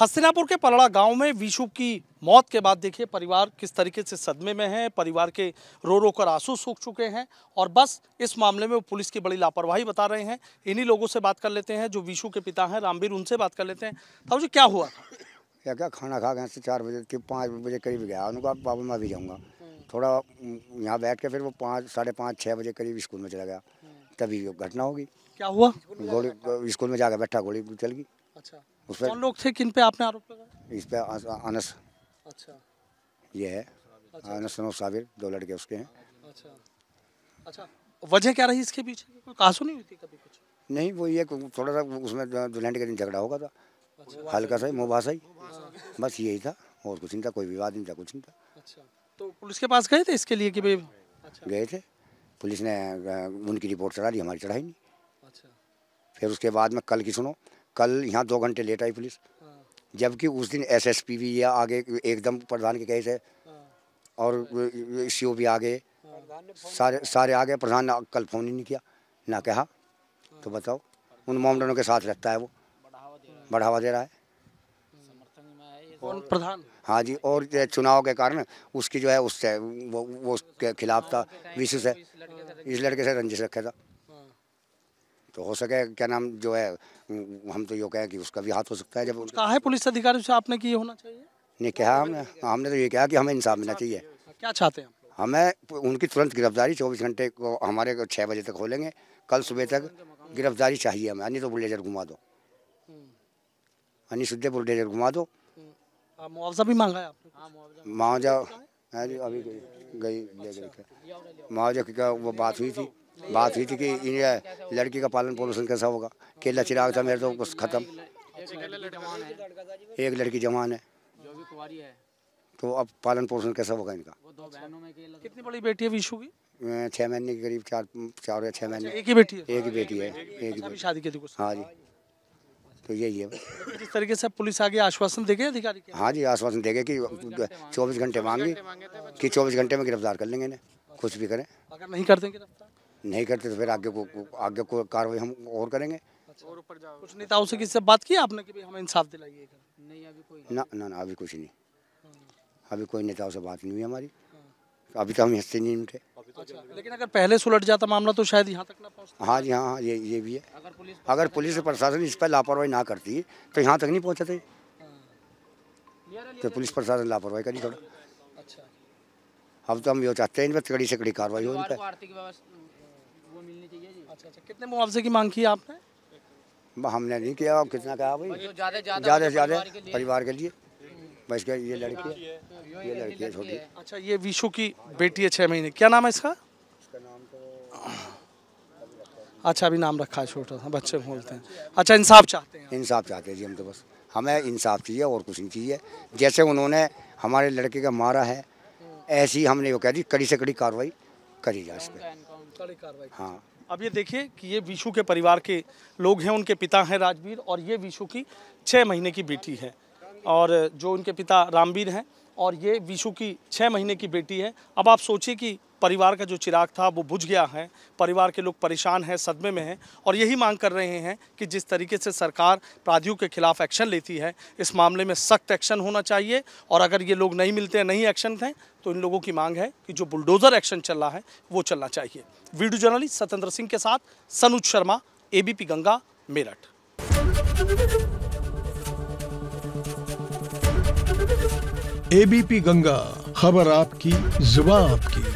हस्तिनापुर के पलड़ा गांव में विशु की मौत के बाद देखिए परिवार किस तरीके से सदमे में है परिवार के रो रो कर आंसू सूख चुके हैं और बस इस मामले में वो पुलिस की बड़ी लापरवाही बता रहे हैं इन्हीं लोगों से बात कर लेते हैं जो विशु के पिता हैं रामवीर उनसे बात कर लेते हैं तब जी क्या हुआ या क्या खाना खा गए चार बजे के पाँच बजे करीब गया उनका बाबू मैं भी जाऊँगा थोड़ा यहाँ बैठ के फिर वो पाँच साढ़े पाँच छः बजे करीब स्कूल में चला गया तभी घटना होगी क्या हुआ गोली स्कूल में जाकर बैठा गोली चल गई अच्छा उसमें कौन लोग थे किन पे आपने आरोप लगाया इस पे अनस अच्छा ये है अच्छा। अनस साबिर दो लड़के उसके हैं अच्छा अच्छा वजह क्या रही इसके पीछे कोई कासू नहीं हुई थी कभी कुछ नहीं वो ये थोड़ा सा उसमें दुल्हन के दिन झगड़ा होगा था अच्छा। हल्का सा ही मुबाह सा ही बस यही था और कुछ नहीं था कोई विवाद नहीं था कुछ नहीं था अच्छा तो पुलिस के पास गए थे इसके लिए कि भाई अच्छा। गए थे पुलिस ने उनकी रिपोर्ट चढ़ा दी हमारी चढ़ाई नहीं अच्छा फिर उसके बाद में कल की सुनो कल यहाँ दो घंटे लेट आई पुलिस जबकि उस दिन एसएसपी भी आगे एकदम प्रधान के कहे थे और सी भी आ गए सारे सारे आ गए प्रधान कल फ़ोन ही नहीं किया ना कहा तो बताओ उन मोमडनों के साथ रहता है वो बढ़ावा दे रहा है प्रधान हाँ जी और चुनाव के कारण उसकी जो है उससे वो वो उसके खिलाफ था हाँ। विशेष है इस लड़के से रंजिश रखा था तो हो सके क्या नाम जो है हम तो ये कहें कि उसका भी हाथ हो सकता है जब कहा है पुलिस अधिकारी से आपने की होना चाहिए नहीं कहा हमने हमने तो ये कहा कि हमें इंसाफ मिलना चाहिए क्या चाहते हैं हमें उनकी तुरंत गिरफ्तारी चौबीस घंटे को हमारे छः बजे तक खोलेंगे कल सुबह तक गिरफ्तारी चाहिए हमें अन्य तो बुलडेजर घुमा दो हम्म। अन्य सुधे बुलडेजर घुमा दो हम्म। मुआवजा भी मांगा है मुआवजा हाँ अभी गई गई अच्छा। मुआवजा की वो बात हुई थी बात हुई थी कि इंडिया लड़की का पालन पोषण कैसा होगा केला चिराग था मेरे तो कुछ ख़त्म एक लड़की जवान है तो अब पालन पोषण कैसा होगा इनका कितनी बड़ी बेटी है विशु की छः महीने के करीब चार चार या छः महीने एक ही बेटी है एक ही बेटी है एक ही अच्छा, शादी की हाँ जी तो यही है जिस तरीके से पुलिस आगे आश्वासन देंगे अधिकारी हाँ जी आश्वासन देगा कि चौबीस घंटे मांगी कि चौबीस घंटे में गिरफ्तार कर लेंगे इन्हें कुछ भी करें अगर नहीं करते नहीं करते तो फिर आगे को आगे को कार्रवाई हम और करेंगे अच्छा। और ऊपर जाओ कुछ नेताओं से किससे बात की आपने कि हमें इंसाफ दिलाइएगा नहीं अभी कोई ना ना अभी कुछ नहीं हाँ। अभी कोई नेताओं से बात नहीं हुई हमारी हाँ। अभी तो हम हंसते नहीं उठे अच्छा, लेकिन अगर पहले सुलट जाता मामला तो शायद यहाँ तक ना पहुँचता हाँ जी हाँ हाँ ये ये भी है अगर पुलिस अगर पुलिस तो- प्रशासन इस पर लापरवाही ना करती तो यहाँ तक नहीं पहुँचाते हाँ। तो पुलिस तो- प्रशासन लापरवाही करी थोड़ा अच्छा अब तो हम ये चाहते हैं इन पर कड़ी से कड़ी कार्रवाई हो तो अच्छा, अच्छा। कितने मुआवजे की मांग की आपने हमने नहीं किया और कितना कहा भाई ज़्यादा से ज़्यादा परिवार के लिए बस क्या ये लड़की है ये लड़की है छोटी अच्छा ये विशु की बेटी है छः महीने क्या नाम है इसका तो- अच्छा अभी नाम रखा है छोटा सा बच्चे बोलते हैं अच्छा इंसाफ चाहते हैं इंसाफ चाहते हैं जी हम तो बस हमें इंसाफ चाहिए और कुछ नहीं चाहिए जैसे उन्होंने हमारे लड़के का मारा है ऐसी हमने वो कह दी कड़ी से कड़ी कार्रवाई करी जाए इस पर हाँ अब ये देखिए कि ये विशु के परिवार के लोग हैं उनके पिता हैं राजवीर और ये विशु की छः महीने की बेटी है और जो उनके पिता रामवीर हैं और ये विशु की छः महीने की बेटी है अब आप सोचिए कि परिवार का जो चिराग था वो बुझ गया है परिवार के लोग परेशान हैं सदमे में हैं और यही मांग कर रहे हैं कि जिस तरीके से सरकार अपराधियों के खिलाफ एक्शन लेती है इस मामले में सख्त एक्शन होना चाहिए और अगर ये लोग नहीं मिलते हैं नहीं एक्शन थे तो इन लोगों की मांग है कि जो बुलडोज़र एक्शन चल रहा है वो चलना चाहिए वीडियो जर्नलिस्ट सतेंद्र सिंह के साथ सनुज शर्मा एबीपी गंगा मेरठ एबीपी गंगा खबर आपकी जुबा आपकी